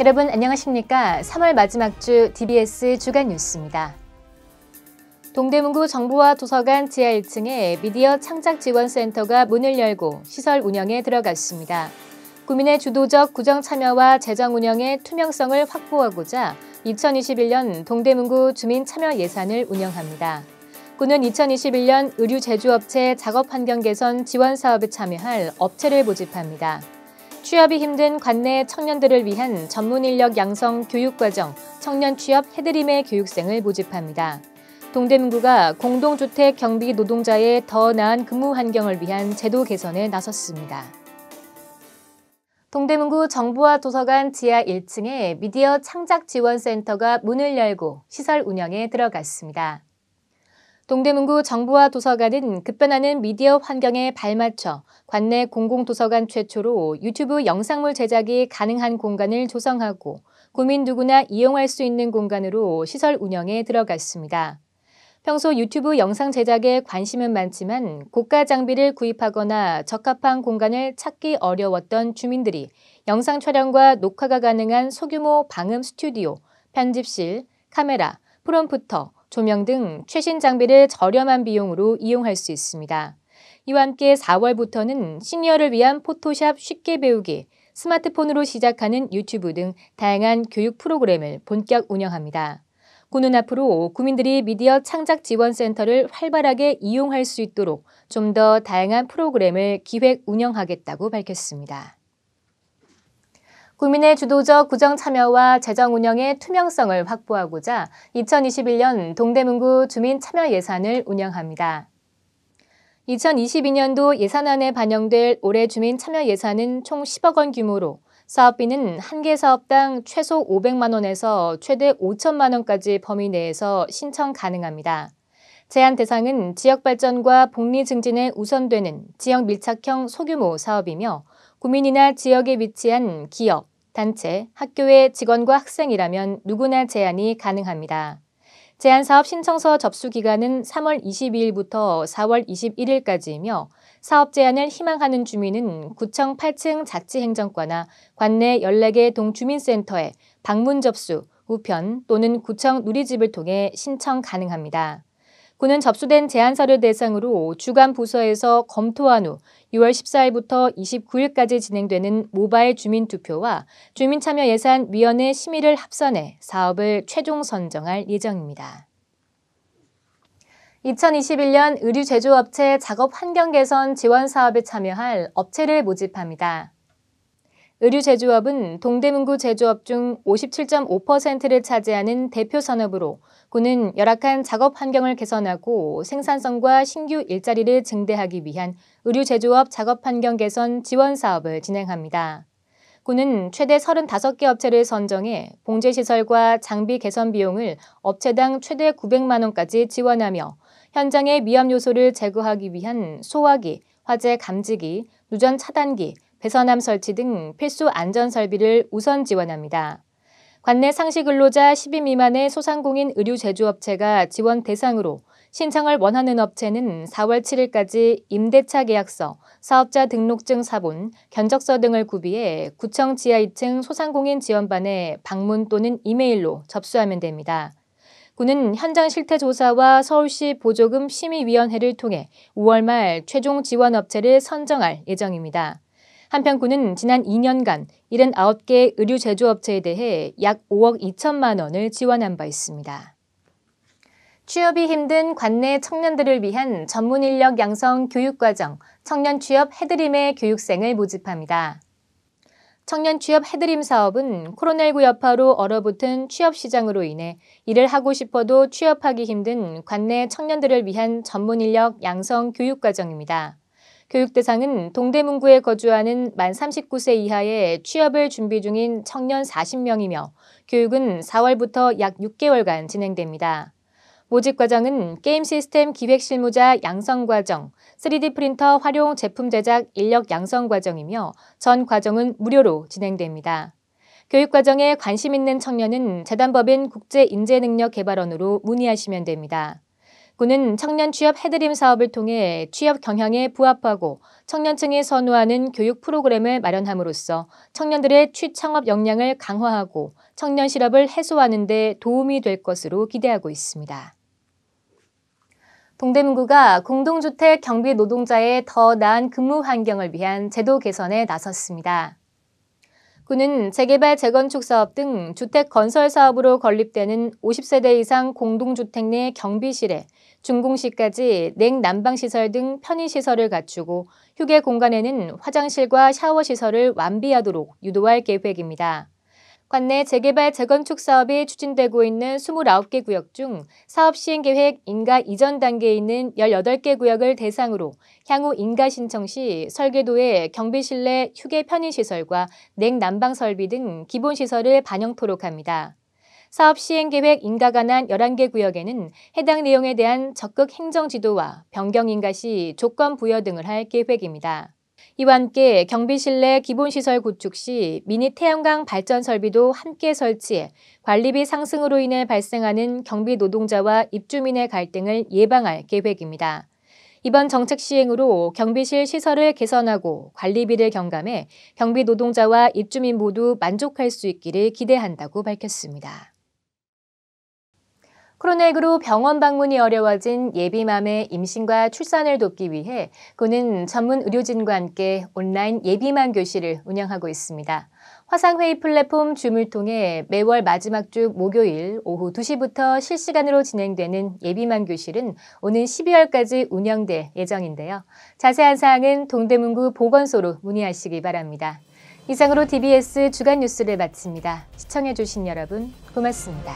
여러분 안녕하십니까? 3월 마지막 주 DBS 주간 뉴스입니다. 동대문구 정부와 도서관 지하 1층에 미디어 창작 지원센터가 문을 열고 시설 운영에 들어갔습니다. 국민의 주도적 구정 참여와 재정 운영의 투명성을 확보하고자 2021년 동대문구 주민 참여 예산을 운영합니다. 구는 2021년 의류 제조업체 작업 환경 개선 지원 사업에 참여할 업체를 모집합니다. 취업이 힘든 관내 청년들을 위한 전문 인력 양성 교육과정 청년 취업 해드림의 교육생을 모집합니다. 동대문구가 공동주택 경비 노동자의 더 나은 근무 환경을 위한 제도 개선에 나섰습니다. 동대문구 정부와 도서관 지하 1층에 미디어 창작 지원센터가 문을 열고 시설 운영에 들어갔습니다. 동대문구 정부와 도서관은 급변하는 미디어 환경에 발맞춰 관내 공공도서관 최초로 유튜브 영상물 제작이 가능한 공간을 조성하고 구민 누구나 이용할 수 있는 공간으로 시설 운영에 들어갔습니다. 평소 유튜브 영상 제작에 관심은 많지만 고가 장비를 구입하거나 적합한 공간을 찾기 어려웠던 주민들이 영상 촬영과 녹화가 가능한 소규모 방음 스튜디오, 편집실, 카메라, 프롬프터, 조명 등 최신 장비를 저렴한 비용으로 이용할 수 있습니다. 이와 함께 4월부터는 시니어를 위한 포토샵 쉽게 배우기, 스마트폰으로 시작하는 유튜브 등 다양한 교육 프로그램을 본격 운영합니다. 고는 앞으로 국민들이 미디어 창작 지원센터를 활발하게 이용할 수 있도록 좀 더 다양한 프로그램을 기획 운영하겠다고 밝혔습니다. 국민의 주도적 구정 참여와 재정 운영의 투명성을 확보하고자 2021년 동대문구 주민 참여 예산을 운영합니다. 2022년도 예산안에 반영될 올해 주민 참여 예산은 총 10억 원 규모로 사업비는 한 개 사업당 최소 500만 원에서 최대 5천만 원까지 범위 내에서 신청 가능합니다. 제한 대상은 지역 발전과 복리 증진에 우선되는 지역 밀착형 소규모 사업이며 구민이나 지역에 위치한 기업, 단체, 학교의 직원과 학생이라면 누구나 제한이 가능합니다. 제한사업 신청서 접수 기간은 3월 22일부터 4월 21일까지이며 사업 제한을 희망하는 주민은 구청 8층 자치행정과나 관내 14개 동주민센터에 방문 접수, 우편 또는 구청 누리집을 통해 신청 가능합니다. 군은 접수된 제안서류 대상으로 주간 부서에서 검토한 후 6월 14일부터 29일까지 진행되는 모바일 주민 투표와 주민참여예산위원회 심의를 합산해 사업을 최종 선정할 예정입니다. 2021년 의류 제조업체 작업 환경 개선 지원 사업에 참여할 업체를 모집합니다. 의류 제조업은 동대문구 제조업 중 57.5%를 차지하는 대표 산업으로 구는 열악한 작업 환경을 개선하고 생산성과 신규 일자리를 증대하기 위한 의류 제조업 작업 환경 개선 지원 사업을 진행합니다. 구는 최대 35개 업체를 선정해 봉제시설과 장비 개선 비용을 업체당 최대 900만 원까지 지원하며 현장의 위험 요소를 제거하기 위한 소화기, 화재 감지기, 누전 차단기, 배선함 설치 등 필수 안전 설비를 우선 지원합니다. 관내 상시 근로자 10인 미만의 소상공인 의류 제조업체가 지원 대상으로 신청을 원하는 업체는 4월 7일까지 임대차 계약서, 사업자 등록증 사본, 견적서 등을 구비해 구청 지하 2층 소상공인 지원반에 방문 또는 이메일로 접수하면 됩니다. 군은 현장 실태 조사와 서울시 보조금 심의위원회를 통해 5월 말 최종 지원 업체를 선정할 예정입니다. 한편 군은 지난 2년간 79개의 의류 제조업체에 대해 약 5억 2천만 원을 지원한 바 있습니다. 취업이 힘든 관내 청년들을 위한 전문 인력 양성 교육과정 청년 취업 해드림의 교육생을 모집합니다. 청년 취업 해드림 사업은 코로나19 여파로 얼어붙은 취업 시장으로 인해 일을 하고 싶어도 취업하기 힘든 관내 청년들을 위한 전문 인력 양성 교육 과정입니다. 교육 대상은 동대문구에 거주하는 만 39세 이하의 취업을 준비 중인 청년 40명이며 교육은 4월부터 약 6개월간 진행됩니다. 모집 과정은 게임 시스템 기획 실무자 양성 과정, 3D 프린터 활용 제품 제작 인력 양성 과정이며 전 과정은 무료로 진행됩니다. 교육 과정에 관심 있는 청년은 재단법인 국제인재능력개발원으로 문의하시면 됩니다. 군은 청년 취업 해드림 사업을 통해 취업 경향에 부합하고 청년층이 선호하는 교육 프로그램을 마련함으로써 청년들의 취창업 역량을 강화하고 청년 실업을 해소하는 데 도움이 될 것으로 기대하고 있습니다. 동대문구가 공동주택 경비 노동자의 더 나은 근무 환경을 위한 제도 개선에 나섰습니다. 구는 재개발 재건축 사업 등 주택 건설 사업으로 건립되는 50세대 이상 공동주택 내 경비실에 준공시까지 냉난방시설 등 편의시설을 갖추고 휴게 공간에는 화장실과 샤워시설을 완비하도록 유도할 계획입니다. 관내 재개발 재건축 사업이 추진되고 있는 29개 구역 중 사업 시행 계획 인가 이전 단계에 있는 18개 구역을 대상으로 향후 인가 신청 시 설계도에 경비실내 휴게 편의시설과 냉난방 설비 등 기본 시설을 반영토록 합니다. 사업 시행 계획 인가가 난 11개 구역에는 해당 내용에 대한 적극 행정 지도와 변경 인가 시 조건 부여 등을 할 계획입니다. 이와 함께 경비실내 기본시설 구축 시 미니 태양광 발전 설비도 함께 설치해 관리비 상승으로 인해 발생하는 경비 노동자와 입주민의 갈등을 예방할 계획입니다. 이번 정책 시행으로 경비실 시설을 개선하고 관리비를 경감해 경비 노동자와 입주민 모두 만족할 수 있기를 기대한다고 밝혔습니다. 코로나19로 병원 방문이 어려워진 예비맘의 임신과 출산을 돕기 위해 그는 전문 의료진과 함께 온라인 예비맘 교실을 운영하고 있습니다. 화상회의 플랫폼 줌을 통해 매월 마지막 주 목요일 오후 2시부터 실시간으로 진행되는 예비맘 교실은 오는 12월까지 운영될 예정인데요. 자세한 사항은 동대문구 보건소로 문의하시기 바랍니다. 이상으로 DBS 주간 뉴스를 마칩니다. 시청해주신 여러분 고맙습니다.